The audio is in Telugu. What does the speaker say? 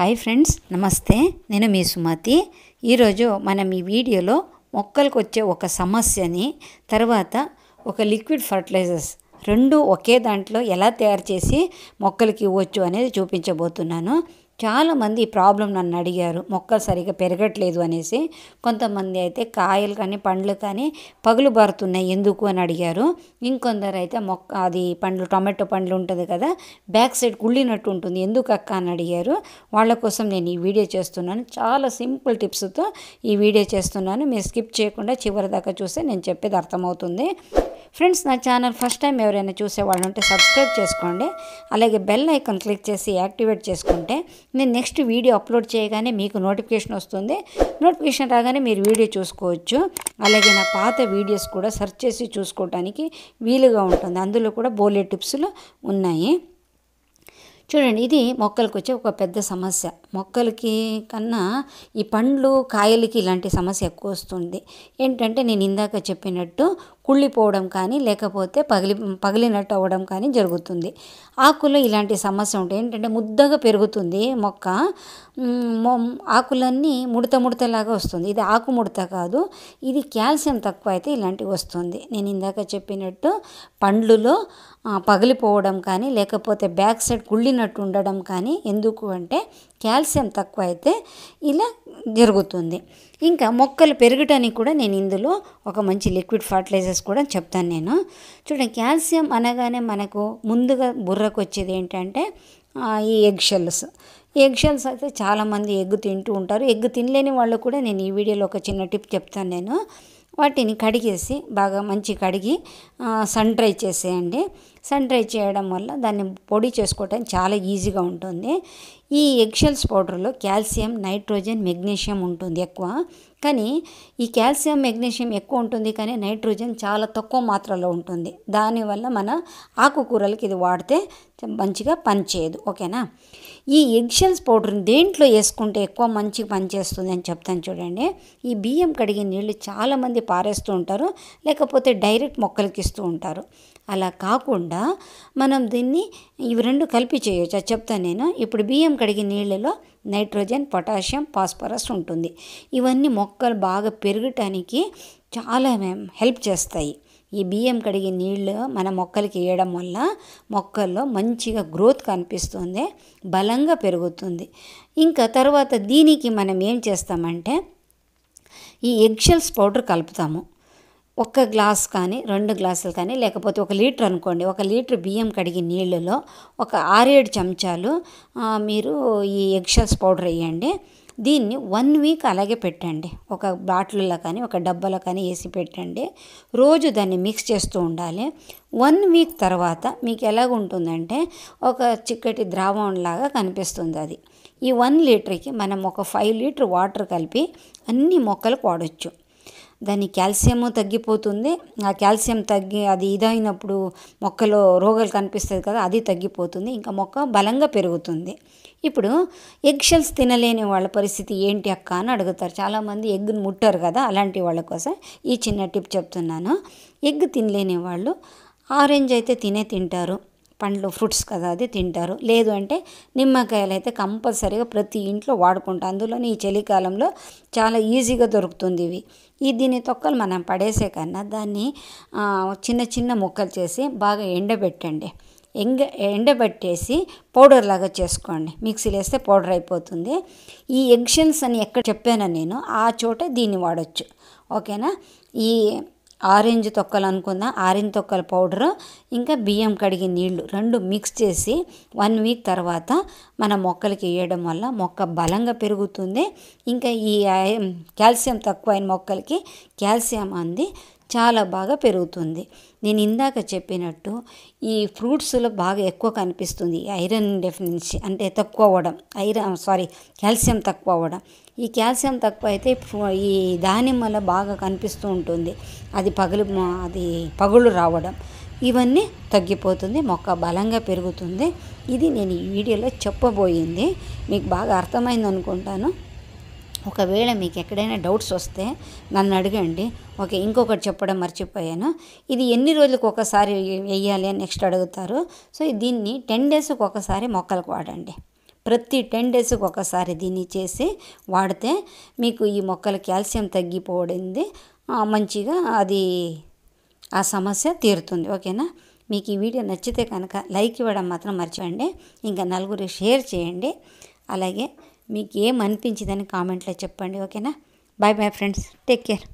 హాయ్ ఫ్రెండ్స్ నమస్తే నేను మీ సుమతి ఈరోజు మనం ఈ వీడియోలో మొక్కలకు వచ్చే ఒక సమస్యని తర్వాత ఒక లిక్విడ్ ఫర్టిలైజర్స్ రెండు ఒకే దాంట్లో ఎలా తయారు చేసి మొక్కలకి ఇవ్వచ్చు అనేది చూపించబోతున్నాను చాలామంది ఈ ప్రాబ్లం నన్ను అడిగారు మొక్కలు సరిగా పెరగట్లేదు అనేసి కొంతమంది అయితే కాయలు కానీ పండ్లు కానీ పగులు బారుతున్నాయి ఎందుకు అని అడిగారు ఇంకొందరు అయితే మొక్క అది పండ్లు టొమాటో పండ్లు ఉంటుంది కదా బ్యాక్ సైడ్ కుళ్ళినట్టు ఉంటుంది ఎందుకు అక్క అని అడిగారు వాళ్ళ కోసం నేను ఈ వీడియో చేస్తున్నాను చాలా సింపుల్ టిప్స్తో ఈ వీడియో చేస్తున్నాను మీరు స్కిప్ చేయకుండా చివరి దాకా చూస్తే నేను చెప్పేది అర్థమవుతుంది ఫ్రెండ్స్ నా ఛానల్ ఫస్ట్ టైం ఎవరైనా చూసే వాళ్ళు ఉంటే సబ్స్క్రైబ్ చేసుకోండి అలాగే బెల్ ఐకాన్ క్లిక్ చేసి యాక్టివేట్ చేసుకుంటే నేను నెక్స్ట్ వీడియో అప్లోడ్ చేయగానే మీకు నోటిఫికేషన్ వస్తుంది నోటిఫికేషన్ రాగానే మీరు వీడియో చూసుకోవచ్చు అలాగే నా పాత వీడియోస్ కూడా సెర్చ్ చేసి చూసుకోవడానికి వీలుగా ఉంటుంది అందులో కూడా బోలే టిప్స్లు ఉన్నాయి చూడండి ఇది మొక్కలకు వచ్చే ఒక పెద్ద సమస్య మొక్కలకి కన్నా ఈ పండ్లు కాయలకి ఇలాంటి సమస్య ఎక్కువ వస్తుంది ఏంటంటే నేను ఇందాక చెప్పినట్టు కుళ్ళిపోవడం కానీ లేకపోతే పగిలి పగిలినట్టు అవ్వడం కానీ జరుగుతుంది ఆకుల్లో ఇలాంటి సమస్య ఉంటాయి ఏంటంటే ముద్దగా పెరుగుతుంది మొక్క ఆకులన్నీ ముడత ముడతలాగా వస్తుంది ఇది ఆకు ముడత కాదు ఇది కాల్షియం తక్కువ అయితే ఇలాంటివి వస్తుంది నేను ఇందాక చెప్పినట్టు పండ్లులో పగిలిపోవడం కానీ లేకపోతే బ్యాక్ సైడ్ కుళ్ళినట్టు ఉండడం కానీ ఎందుకు అంటే కాల్షియం తక్కువ అయితే ఇలా జరుగుతుంది ఇంకా మొక్కలు పెరగటానికి కూడా నేను ఇందులో ఒక మంచి లిక్విడ్ ఫర్టిలైజర్స్ కూడా చెప్తాను నేను చూడండి కాల్షియం అనగానే మనకు ముందుగా బుర్రకు వచ్చేది ఏంటంటే ఈ ఎగ్ షెల్స్ ఎగ్ షెల్స్ అయితే చాలామంది ఎగ్ తింటూ ఉంటారు ఎగ్ తినలేని వాళ్ళు కూడా నేను ఈ వీడియోలో ఒక చిన్న టిప్ చెప్తాను నేను వాటిని కడిగేసి బాగా మంచి కడిగి సన్ డ్రై చేసేయండి సన్ డ్రై చేయడం వల్ల దాన్ని పొడి చేసుకోవటం చాలా ఈజీగా ఉంటుంది ఈ ఎగ్షెల్స్ పౌడర్లో కాల్షియం నైట్రోజన్ మెగ్నీషియం ఉంటుంది ఎక్కువ కానీ ఈ కాల్షియం మెగ్నీషియం ఎక్కువ ఉంటుంది కానీ నైట్రోజన్ చాలా తక్కువ మాత్రలో ఉంటుంది దానివల్ల మన ఆకుకూరలకి ఇది వాడితే మంచిగా పనిచేయదు ఓకేనా ఈ ఎగ్షెల్స్ పౌడర్ని దేంట్లో వేసుకుంటే ఎక్కువ మంచిగా పనిచేస్తుంది అని చెప్తాను చూడండి ఈ బియ్యం కడిగే నీళ్ళు చాలామంది పారేస్తూ ఉంటారు లేకపోతే డైరెక్ట్ మొక్కలకి ఇస్తూ ఉంటారు అలా కాకుండా కాకుండా మనం దీన్ని ఇవి రెండు కలిపి చేయవచ్చు అది చెప్తాను నేను ఇప్పుడు బియ్యం కడిగి నీళ్ళలో నైట్రోజన్ పొటాషియం ఫాస్ఫరస్ ఉంటుంది ఇవన్నీ మొక్కలు బాగా పెరగటానికి చాలా హెల్ప్ చేస్తాయి ఈ బియ్యం కడిగి నీళ్ళు మన మొక్కలకి వేయడం వల్ల మొక్కల్లో మంచిగా గ్రోత్ కనిపిస్తుంది బలంగా పెరుగుతుంది ఇంకా తర్వాత దీనికి మనం ఏం చేస్తామంటే ఈ ఎగ్షెల్స్ పౌడర్ కలుపుతాము ఒక్క గ్లాస్ కానీ రెండు గ్లాసులు కానీ లేకపోతే ఒక లీటర్ అనుకోండి ఒక లీటర్ బియ్యం కడిగి నీళ్ళలో ఒక ఆరేడు చెంచాలు మీరు ఈ ఎగ్షల్స్ పౌడర్ వేయండి దీన్ని వన్ వీక్ అలాగే పెట్టండి ఒక బాటిల్లో కానీ ఒక డబ్బాలో కానీ వేసి పెట్టండి రోజు దాన్ని మిక్స్ చేస్తూ ఉండాలి వన్ వీక్ తర్వాత మీకు ఎలాగ ఉంటుందంటే ఒక చిక్కటి లాగా కనిపిస్తుంది అది ఈ వన్ లీటర్కి మనం ఒక ఫైవ్ లీటర్ వాటర్ కలిపి అన్ని మొక్కలు వాడచ్చు దాని కాల్షియము తగ్గిపోతుంది ఆ కాల్షియం తగ్గి అది ఇదైనప్పుడు మొక్కలో రోగాలు కనిపిస్తుంది కదా అది తగ్గిపోతుంది ఇంకా మొక్క బలంగా పెరుగుతుంది ఇప్పుడు ఎగ్ షెల్స్ తినలేని వాళ్ళ పరిస్థితి ఏంటి అక్క అని అడుగుతారు చాలామంది ఎగ్ను ముట్టారు కదా అలాంటి వాళ్ళ కోసం ఈ చిన్న టిప్ చెప్తున్నాను ఎగ్ తినలేని వాళ్ళు ఆరెంజ్ అయితే తినే తింటారు పండ్లు ఫ్రూట్స్ కదా అది తింటారు లేదు అంటే నిమ్మకాయలు అయితే కంపల్సరీగా ప్రతి ఇంట్లో వాడుకుంటాం అందులోనే ఈ చలికాలంలో చాలా ఈజీగా దొరుకుతుంది ఇవి ఈ దీని తొక్కలు మనం పడేసే కన్నా దాన్ని చిన్న చిన్న ముక్కలు చేసి బాగా ఎండబెట్టండి ఎంగ ఎండబెట్టేసి పౌడర్ లాగా చేసుకోండి మిక్సీలు వేస్తే పౌడర్ అయిపోతుంది ఈ ఎగ్షన్స్ అని ఎక్కడ చెప్పానో నేను ఆ చోట దీన్ని వాడచ్చు ఓకేనా ఈ ఆరెంజ్ తొక్కలు అనుకుందాం ఆరెంజ్ తొక్కల పౌడర్ ఇంకా బియ్యం కడిగి నీళ్లు రెండు మిక్స్ చేసి వన్ వీక్ తర్వాత మన మొక్కలకి వేయడం వల్ల మొక్క బలంగా పెరుగుతుంది ఇంకా ఈ కాల్షియం తక్కువైన మొక్కలకి కాల్షియం అంది చాలా బాగా పెరుగుతుంది నేను ఇందాక చెప్పినట్టు ఈ ఫ్రూట్స్లో బాగా ఎక్కువ కనిపిస్తుంది ఐరన్ డెఫినెన్సీ అంటే తక్కువ అవ్వడం ఐరన్ సారీ కాల్షియం తక్కువ అవ్వడం ఈ కాల్షియం తక్కువ అయితే ఈ దానిమ్మలో బాగా కనిపిస్తూ ఉంటుంది అది పగులు అది పగులు రావడం ఇవన్నీ తగ్గిపోతుంది మొక్క బలంగా పెరుగుతుంది ఇది నేను ఈ వీడియోలో చెప్పబోయింది మీకు బాగా అర్థమైంది అనుకుంటాను ఒకవేళ మీకు ఎక్కడైనా డౌట్స్ వస్తే నన్ను అడగండి ఓకే ఇంకొకటి చెప్పడం మర్చిపోయాను ఇది ఎన్ని రోజులకు ఒకసారి వేయాలి అని నెక్స్ట్ అడుగుతారు సో దీన్ని టెన్ డేస్కి ఒకసారి మొక్కలకు వాడండి ప్రతి టెన్ డేస్కి ఒకసారి దీన్ని చేసి వాడితే మీకు ఈ మొక్కల కాల్షియం తగ్గిపోయింది మంచిగా అది ఆ సమస్య తీరుతుంది ఓకేనా మీకు ఈ వీడియో నచ్చితే కనుక లైక్ ఇవ్వడం మాత్రం మర్చిపోండి ఇంకా నలుగురు షేర్ చేయండి అలాగే మీకు ఏమనిపించిందని కామెంట్లో చెప్పండి ఓకేనా bye bye friends take care